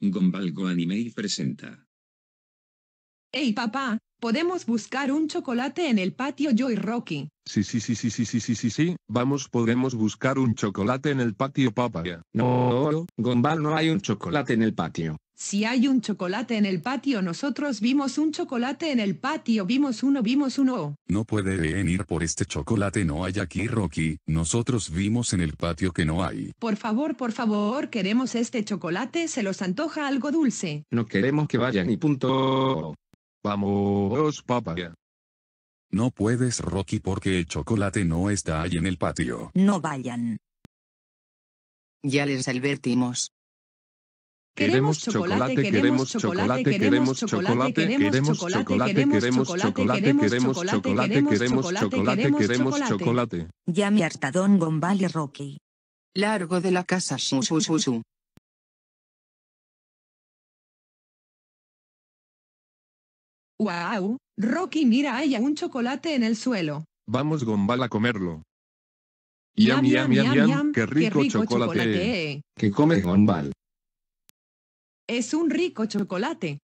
GO Anime presenta. ¡Hey papá! Podemos buscar un chocolate en el patio Joy Rocky. Sí, sí, sí, sí, sí, sí, sí, sí, sí. Vamos, podemos buscar un chocolate en el patio, papá. No, Gombal, no hay un chocolate en el patio. Si hay un chocolate en el patio, nosotros vimos un chocolate en el patio, vimos uno, vimos uno. No puede venir por este chocolate, no hay aquí, Rocky, nosotros vimos en el patio que no hay. Por favor, por favor, queremos este chocolate, se los antoja algo dulce. No queremos que vayan y punto. Vamos, papá. No puedes, Rocky, porque el chocolate no está ahí en el patio. No vayan. Ya les advertimos. Queremos chocolate, queremos chocolate, queremos chocolate, queremos chocolate, queremos chocolate, queremos chocolate, queremos chocolate, queremos chocolate. Llame Artadón Gombal y Rocky. Largo de la casa su ¡Wow! Rocky mira, hay un chocolate en el suelo. Vamos Gombal a comerlo. Yam, yam, yam, yam, qué rico chocolate. ¿Qué come Gombal. Es un rico chocolate.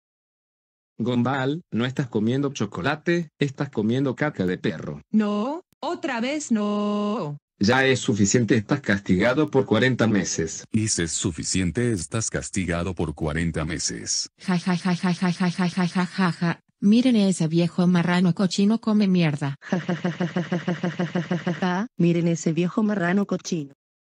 Gombal, no estás comiendo chocolate, estás comiendo caca de perro. No, otra vez no. Ya es suficiente, estás castigado por 40 meses. Y si es suficiente, estás castigado por 40 meses. Ja ja ja ja ja ja ja ja ja ja ja. Miren ese viejo marrano cochino come mierda. Ja ja ja ja ja ja ja ja ja ja ja ja. Miren ese viejo marrano cochino.